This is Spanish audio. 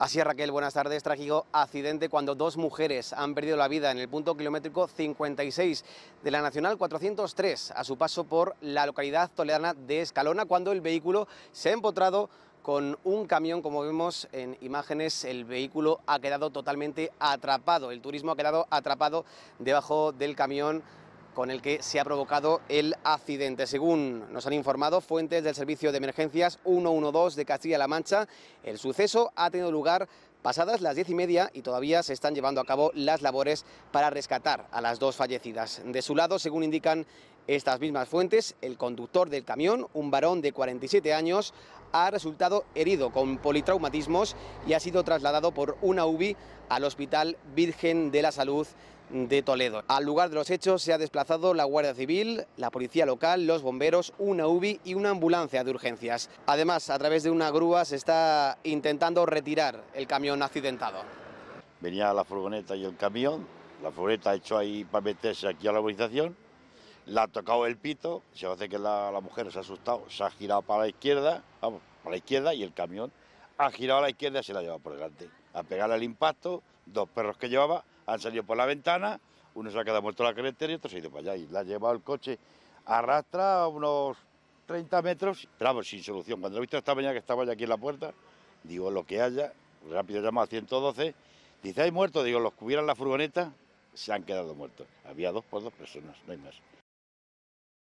Así es, Raquel, buenas tardes. Trágico accidente cuando dos mujeres han perdido la vida en el punto kilométrico 56 de la Nacional 403 a su paso por la localidad toledana de Escalona cuando el vehículo se ha empotrado con un camión, como vemos en imágenes, el vehículo ha quedado totalmente atrapado, el turismo ha quedado atrapado debajo del camión con el que se ha provocado el accidente. Según nos han informado fuentes del Servicio de Emergencias 112 de Castilla-La Mancha, el suceso ha tenido lugar pasadas las diez y media y todavía se están llevando a cabo las labores para rescatar a las dos fallecidas. De su lado, según indican estas mismas fuentes, el conductor del camión, un varón de 47 años, ha resultado herido con politraumatismos y ha sido trasladado por una UBI al Hospital Virgen de la Salud de Toledo. Al lugar de los hechos se ha desplazado la Guardia Civil, la Policía Local, los bomberos, una UBI y una ambulancia de urgencias. Además, a través de una grúa se está intentando retirar el camión accidentado. Venía la furgoneta y el camión, la furgoneta ha hecho ahí para meterse aquí a la urbanización, La ha tocado el pito, se hace que la, mujer se ha asustado, se ha girado para la izquierda, vamos, para la izquierda y el camión ha girado a la izquierda y se la ha llevado por delante. A pegarle el impacto, dos perros que llevaba, han salido por la ventana, uno se ha quedado muerto en la carretera y otro se ha ido para allá y la ha llevado el coche, arrastra unos 30 metros, pero sin solución. Cuando lo he visto esta mañana que estaba ya aquí en la puerta, digo lo que haya, rápido llamado al 112, dice hay muertos, digo los que hubieran la furgoneta se han quedado muertos. Había dos por dos personas, no hay más.